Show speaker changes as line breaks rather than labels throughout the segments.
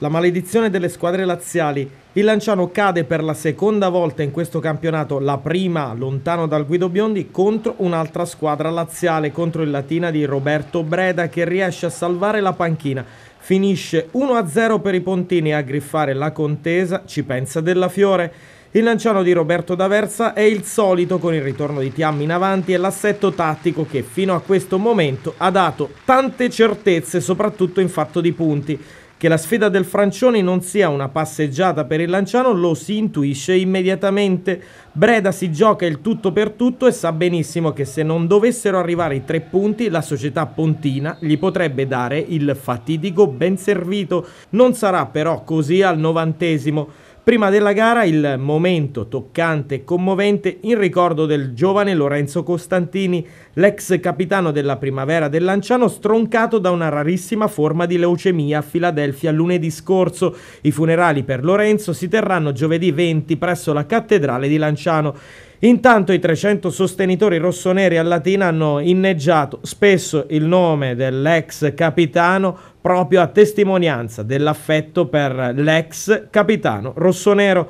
La maledizione delle squadre laziali. Il Lanciano cade per la seconda volta in questo campionato, la prima lontano dal Guido Biondi, contro un'altra squadra laziale, contro il Latina di Roberto Breda che riesce a salvare la panchina. Finisce 1-0 per i Pontini a griffare la contesa, ci pensa Della Fiore. Il lanciano di Roberto D'Aversa è il solito con il ritorno di Tiam in avanti e l'assetto tattico che fino a questo momento ha dato tante certezze soprattutto in fatto di punti. Che la sfida del Francioni non sia una passeggiata per il Lanciano lo si intuisce immediatamente. Breda si gioca il tutto per tutto e sa benissimo che se non dovessero arrivare i tre punti la società pontina gli potrebbe dare il fatidico ben servito. Non sarà però così al novantesimo. Prima della gara il momento toccante e commovente in ricordo del giovane Lorenzo Costantini, l'ex capitano della primavera del Lanciano, stroncato da una rarissima forma di leucemia a Filadelfia lunedì scorso. I funerali per Lorenzo si terranno giovedì 20 presso la cattedrale di Lanciano. Intanto i 300 sostenitori rossoneri a Latina hanno inneggiato spesso il nome dell'ex capitano proprio a testimonianza dell'affetto per l'ex capitano rossonero.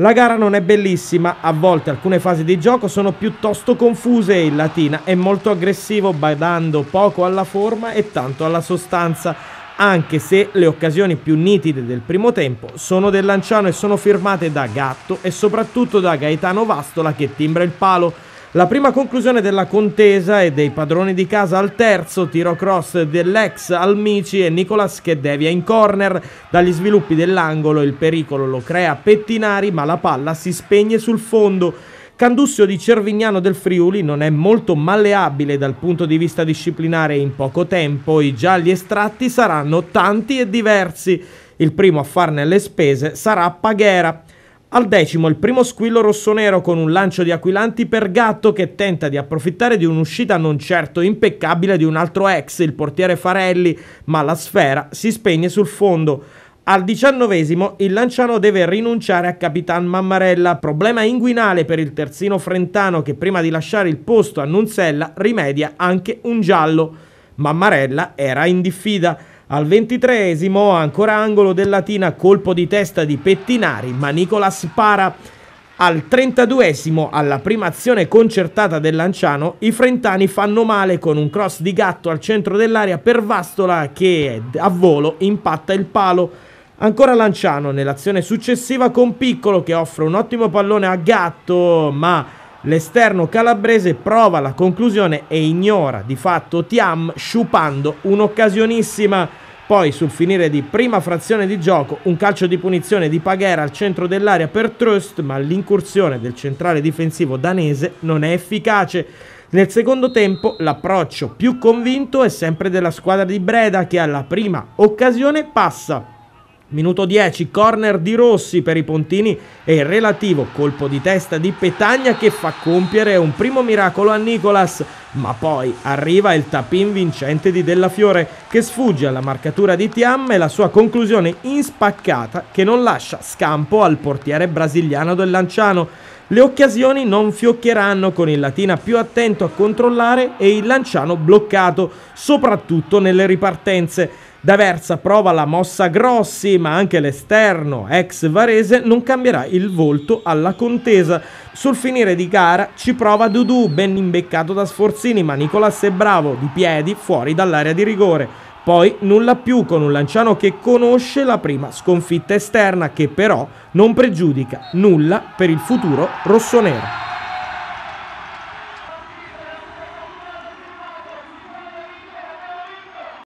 La gara non è bellissima, a volte alcune fasi di gioco sono piuttosto confuse e il Latina è molto aggressivo badando poco alla forma e tanto alla sostanza anche se le occasioni più nitide del primo tempo sono del Lanciano e sono firmate da Gatto e soprattutto da Gaetano Vastola che timbra il palo. La prima conclusione della contesa è dei padroni di casa al terzo, tiro cross dell'ex Almici e Nicolas che devia in corner. Dagli sviluppi dell'angolo il pericolo lo crea Pettinari ma la palla si spegne sul fondo. Candussio di Cervignano del Friuli non è molto malleabile dal punto di vista disciplinare in poco tempo i gialli estratti saranno tanti e diversi. Il primo a farne le spese sarà Paghera. Al decimo il primo squillo rossonero con un lancio di Aquilanti per Gatto che tenta di approfittare di un'uscita non certo impeccabile di un altro ex, il portiere Farelli, ma la sfera si spegne sul fondo. Al diciannovesimo il Lanciano deve rinunciare a Capitan Mammarella, problema inguinale per il terzino frentano che prima di lasciare il posto a Nunzella rimedia anche un giallo. Mammarella era in diffida. Al ventitreesimo ancora angolo del Latina colpo di testa di Pettinari, ma Nicola spara. Al trentaduesimo, alla prima azione concertata del Lanciano, i frentani fanno male con un cross di gatto al centro dell'area per Vastola che a volo impatta il palo. Ancora Lanciano nell'azione successiva con Piccolo che offre un ottimo pallone a Gatto, ma l'esterno calabrese prova la conclusione e ignora di fatto Tiam sciupando un'occasionissima. Poi sul finire di prima frazione di gioco un calcio di punizione di Paghera al centro dell'area per Trust, ma l'incursione del centrale difensivo danese non è efficace. Nel secondo tempo l'approccio più convinto è sempre della squadra di Breda che alla prima occasione passa Minuto 10, corner di Rossi per i Pontini e il relativo colpo di testa di Petagna che fa compiere un primo miracolo a Nicolas, ma poi arriva il tapin vincente di Della Fiore che sfugge alla marcatura di Tiam e la sua conclusione in spaccata che non lascia scampo al portiere brasiliano del Lanciano. Le occasioni non fioccheranno con il Latina più attento a controllare e il Lanciano bloccato, soprattutto nelle ripartenze. D'Aversa prova la mossa Grossi, ma anche l'esterno, ex Varese, non cambierà il volto alla contesa. Sul finire di gara ci prova Dudu, ben imbeccato da Sforzini, ma Nicolas è bravo, di piedi, fuori dall'area di rigore. Poi nulla più con un Lanciano che conosce la prima sconfitta esterna che però non pregiudica nulla per il futuro rossonero.